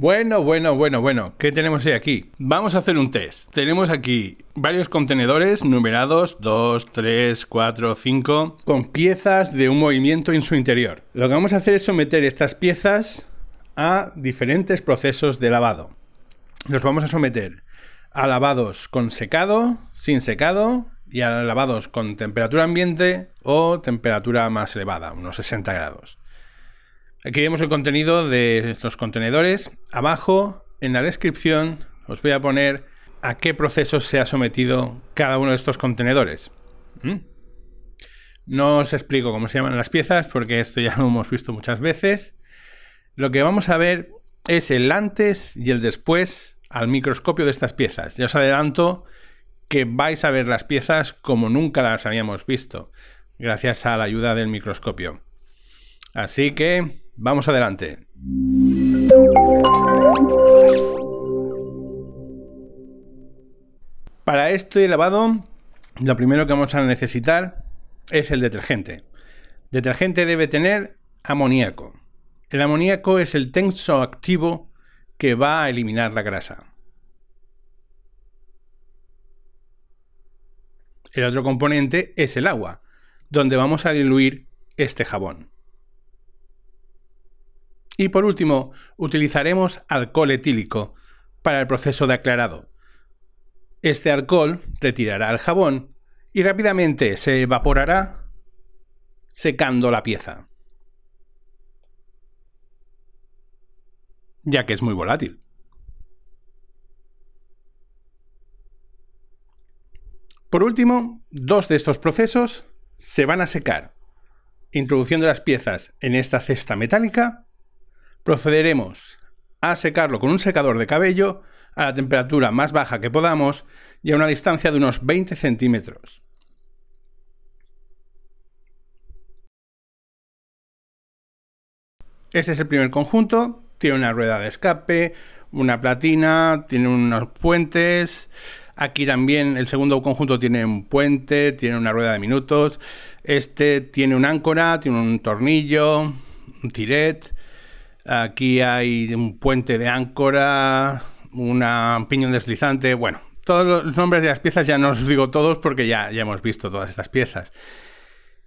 Bueno, bueno, bueno, bueno, ¿qué tenemos ahí aquí? Vamos a hacer un test. Tenemos aquí varios contenedores numerados 2, 3, 4, 5 con piezas de un movimiento en su interior. Lo que vamos a hacer es someter estas piezas a diferentes procesos de lavado. Los vamos a someter a lavados con secado, sin secado y a lavados con temperatura ambiente o temperatura más elevada, unos 60 grados. Aquí vemos el contenido de los contenedores. Abajo, en la descripción, os voy a poner a qué procesos se ha sometido cada uno de estos contenedores. ¿Mm? No os explico cómo se llaman las piezas porque esto ya lo hemos visto muchas veces. Lo que vamos a ver es el antes y el después al microscopio de estas piezas. Ya os adelanto que vais a ver las piezas como nunca las habíamos visto, gracias a la ayuda del microscopio. Así que Vamos adelante. Para este lavado, lo primero que vamos a necesitar es el detergente. Detergente debe tener amoníaco. El amoníaco es el tenso activo que va a eliminar la grasa. El otro componente es el agua, donde vamos a diluir este jabón. Y por último, utilizaremos alcohol etílico para el proceso de aclarado. Este alcohol retirará el jabón y rápidamente se evaporará secando la pieza, ya que es muy volátil. Por último, dos de estos procesos se van a secar, introduciendo las piezas en esta cesta metálica procederemos a secarlo con un secador de cabello a la temperatura más baja que podamos y a una distancia de unos 20 centímetros. Este es el primer conjunto, tiene una rueda de escape, una platina, tiene unos puentes. Aquí también el segundo conjunto tiene un puente, tiene una rueda de minutos. Este tiene un áncora, tiene un tornillo, un tiret, Aquí hay un puente de áncora, un piñón deslizante, bueno, todos los nombres de las piezas ya no os digo todos porque ya, ya hemos visto todas estas piezas.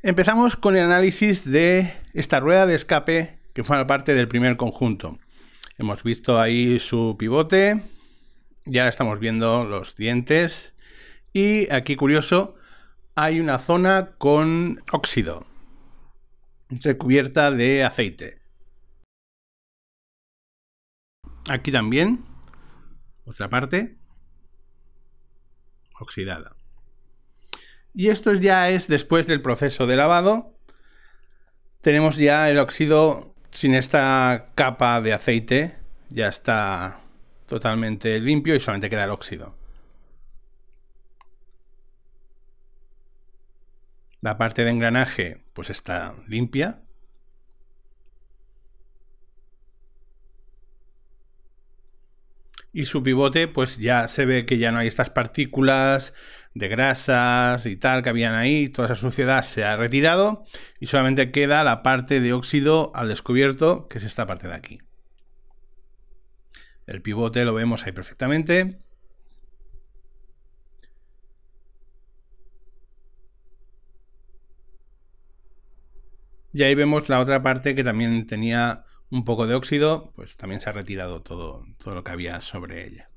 Empezamos con el análisis de esta rueda de escape que forma parte del primer conjunto. Hemos visto ahí su pivote, ya estamos viendo los dientes y aquí curioso hay una zona con óxido recubierta de aceite. Aquí también, otra parte, oxidada. Y esto ya es después del proceso de lavado. Tenemos ya el óxido sin esta capa de aceite, ya está totalmente limpio y solamente queda el óxido. La parte de engranaje pues está limpia, y su pivote pues ya se ve que ya no hay estas partículas de grasas y tal que habían ahí, toda esa suciedad se ha retirado y solamente queda la parte de óxido al descubierto, que es esta parte de aquí. El pivote lo vemos ahí perfectamente. Y ahí vemos la otra parte que también tenía un poco de óxido, pues también se ha retirado todo, lo que había sobre ella.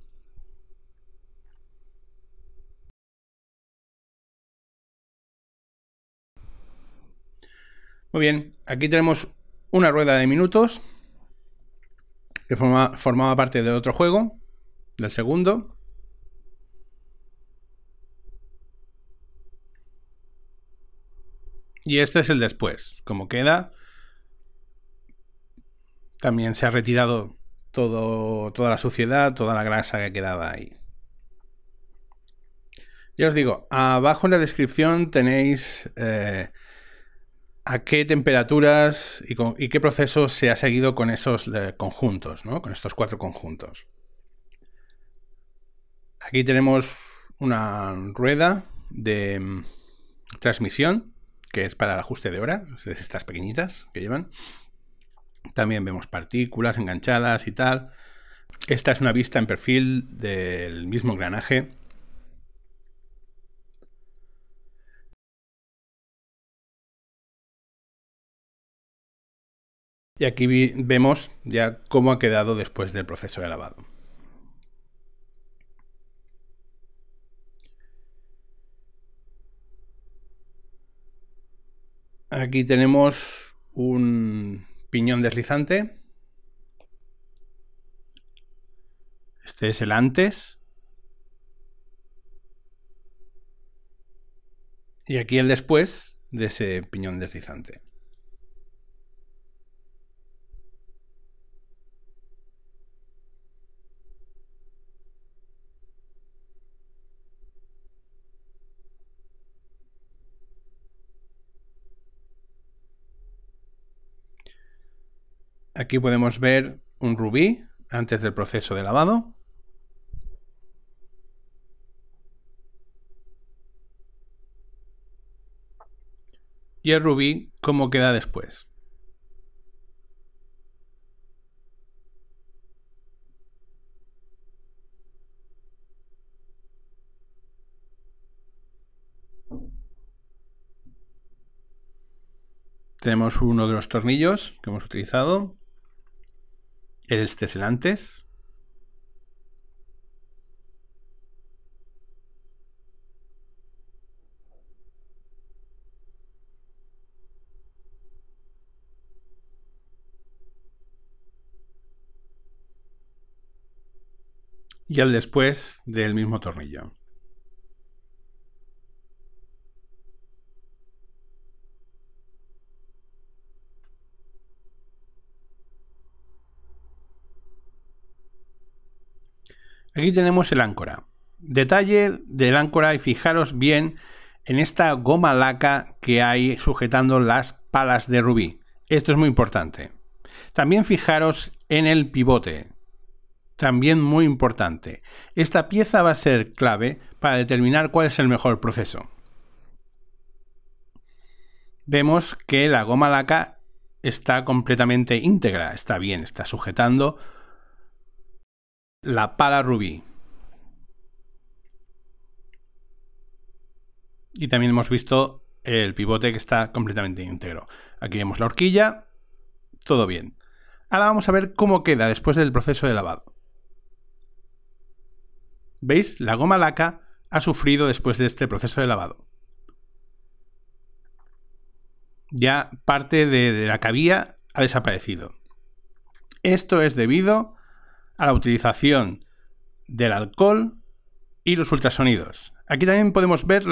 Muy bien, aquí tenemos una rueda de minutos que formaba parte de otro juego, del segundo. Y este es el después, como queda también se ha retirado toda la suciedad, toda la grasa que quedaba ahí. Ya os digo, abajo en la descripción tenéis eh, a qué temperaturas y, qué procesos se ha seguido con esos eh, conjuntos, ¿no? con estos cuatro conjuntos. Aquí tenemos una rueda de mm, transmisión, que es para el ajuste de hora, estas pequeñitas que llevan. También vemos partículas enganchadas y tal. Esta es una vista en perfil del mismo granaje. Y aquí vemos ya cómo ha quedado después del proceso de lavado. Aquí tenemos un piñón deslizante. Este es el antes. Y aquí el después de ese piñón deslizante. Aquí podemos ver un rubí antes del proceso de lavado. Y el rubí cómo queda después. Tenemos uno de los tornillos que hemos utilizado, este es el antes. Y el después del mismo tornillo. Aquí tenemos el áncora. Detalle del áncora y fijaros bien en esta goma laca que hay sujetando las palas de rubí. Esto es muy importante. También fijaros en el pivote. También muy importante. Esta pieza va a ser clave para determinar cuál es el mejor proceso. Vemos que la goma laca está completamente íntegra, está bien, está sujetando la pala rubí. Y también hemos visto el pivote que está completamente íntegro. Aquí vemos la horquilla, todo bien. Ahora vamos a ver cómo queda después del proceso de lavado. ¿Veis? La goma laca ha sufrido después de este proceso de lavado. Ya parte de, la cabía ha desaparecido. Esto es debido a la utilización del alcohol y los ultrasonidos. Aquí también podemos ver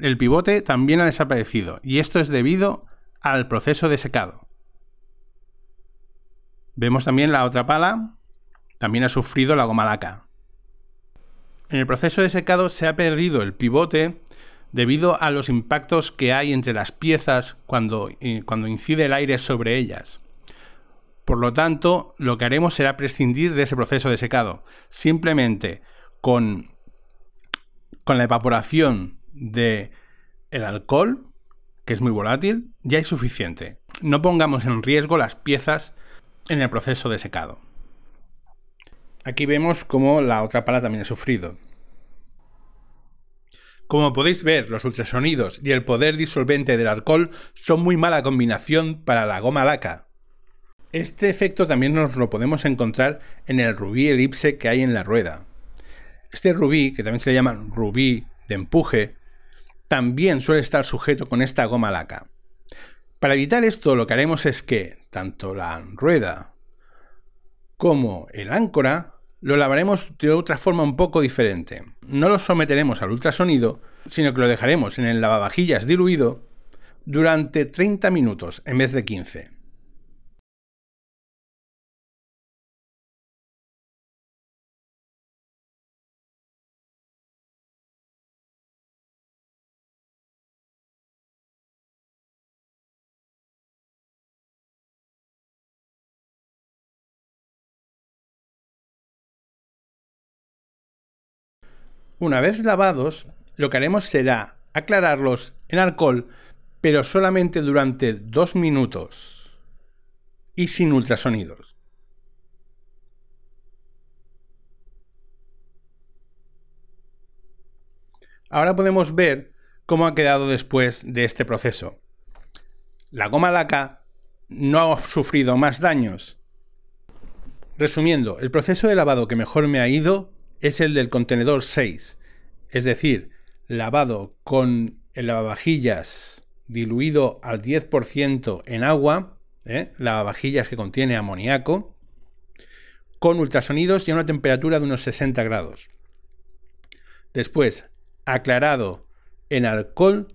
el pivote también ha desaparecido y esto es debido al proceso de secado. Vemos también la otra pala, también ha sufrido la goma laca. En el proceso de secado se ha perdido el pivote debido a los impactos que hay entre las piezas cuando, eh, cuando incide el aire sobre ellas. Por lo tanto, lo que haremos será prescindir de ese proceso de secado. Simplemente con, con la evaporación del el alcohol, que es muy volátil, ya es suficiente. No pongamos en riesgo las piezas en el proceso de secado. Aquí vemos cómo la otra pala también ha sufrido. Como podéis ver, los ultrasonidos y el poder disolvente del alcohol son muy mala combinación para la goma laca. Este efecto también nos lo podemos encontrar en el rubí elipse que hay en la rueda. Este rubí, que también se llama rubí de empuje, también suele estar sujeto con esta goma laca. Para evitar esto lo que haremos es que tanto la rueda como el áncora lo lavaremos de otra forma un poco diferente. No lo someteremos al ultrasonido, sino que lo dejaremos en el lavavajillas diluido durante 30 minutos en vez de 15. Una vez lavados, lo que haremos será aclararlos en alcohol, pero solamente durante dos minutos y sin ultrasonidos. Ahora podemos ver cómo ha quedado después de este proceso. La goma laca no ha sufrido más daños. Resumiendo, el proceso de lavado que mejor me ha ido es el del contenedor 6, es decir, lavado con el lavavajillas diluido al 10% en agua, ¿eh? lavavajillas que contiene amoníaco, con ultrasonidos y a una temperatura de unos 60 grados. Después, aclarado en alcohol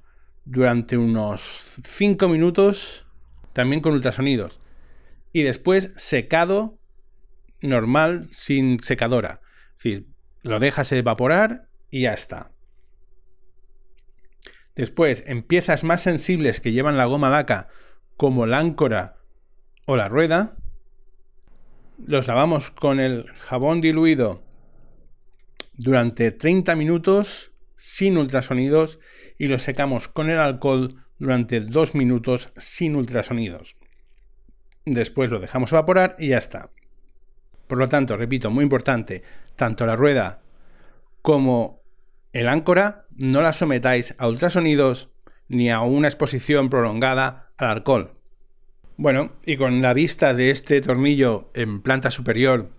durante unos 5 minutos, también con ultrasonidos. Y después secado normal sin secadora lo dejas evaporar y ya está. Después, en piezas más sensibles que llevan la goma laca, como la áncora o la rueda, los lavamos con el jabón diluido durante 30 minutos sin ultrasonidos y los secamos con el alcohol durante 2 minutos sin ultrasonidos. Después lo dejamos evaporar y ya está. Por lo tanto, repito, muy importante, tanto la rueda como el áncora, no la sometáis a ultrasonidos ni a una exposición prolongada al alcohol. Bueno, y con la vista de este tornillo en planta superior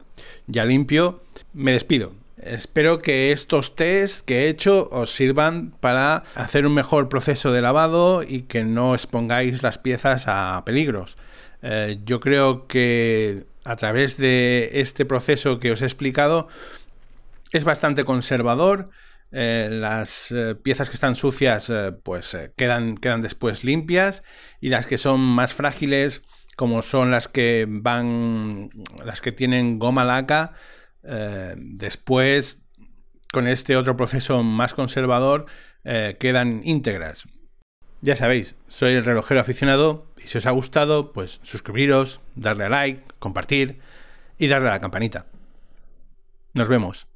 ya limpio, me despido. Espero que estos test que he hecho os sirvan para hacer un mejor proceso de lavado y que no expongáis las piezas a peligros. Eh, yo creo que a través de este proceso que os he explicado, es bastante conservador. Eh, las eh, piezas que están sucias eh, pues quedan, quedan después limpias y las que son más frágiles como son las que van las que tienen goma laca después con este otro proceso más conservador quedan íntegras ya sabéis, soy el relojero aficionado y si os ha gustado, pues suscribiros, darle a like, compartir y darle a la campanita. Nos vemos.